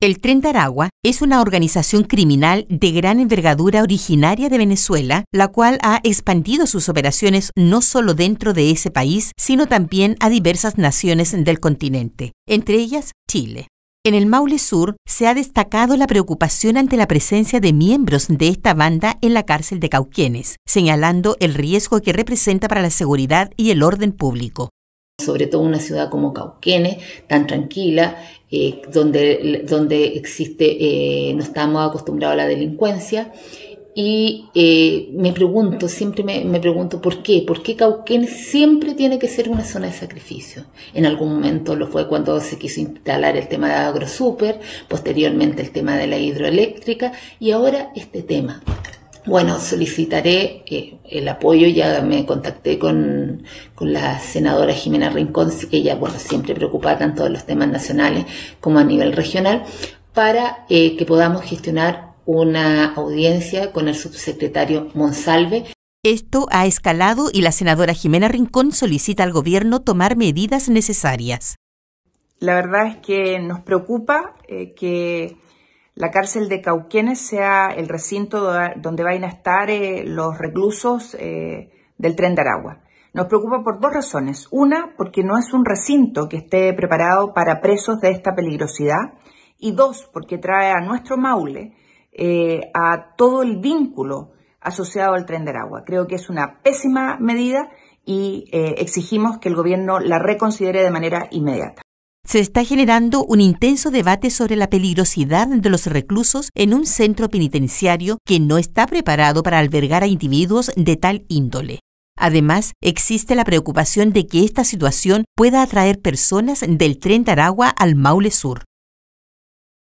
El Tren de Aragua es una organización criminal de gran envergadura originaria de Venezuela, la cual ha expandido sus operaciones no solo dentro de ese país, sino también a diversas naciones del continente, entre ellas Chile. En el Maule Sur se ha destacado la preocupación ante la presencia de miembros de esta banda en la cárcel de Cauquienes, señalando el riesgo que representa para la seguridad y el orden público, sobre todo una ciudad como Cauquenes, tan tranquila, eh, donde, donde existe, eh, no estamos acostumbrados a la delincuencia. Y eh, me pregunto, siempre me, me, pregunto por qué, por qué Cauquenes siempre tiene que ser una zona de sacrificio. En algún momento lo fue cuando se quiso instalar el tema de AgroSuper, posteriormente el tema de la hidroeléctrica y ahora este tema bueno, solicitaré eh, el apoyo, ya me contacté con, la senadora Jimena Rincón, que ella, bueno, siempre preocupa tanto de los temas nacionales como a nivel regional, para eh, que podamos gestionar una audiencia con el subsecretario Monsalve. Esto ha escalado y la senadora Jimena Rincón solicita al gobierno tomar medidas necesarias. La verdad es que nos preocupa eh, que la cárcel de Cauquenes sea el recinto donde vayan a estar eh, los reclusos eh, del tren de Aragua. Nos preocupa por dos razones. Una, porque no es un recinto que esté preparado para presos de esta peligrosidad. Y dos, porque trae a nuestro Maule eh, a todo el vínculo asociado al tren de Aragua. Creo que es una pésima medida y exigimos que el gobierno la reconsidere de manera inmediata se está generando un intenso debate sobre la peligrosidad de los reclusos en un centro penitenciario que no está preparado para albergar a individuos de tal índole. Además, existe la preocupación de que esta situación pueda atraer personas del tren de Aragua al Maule Sur.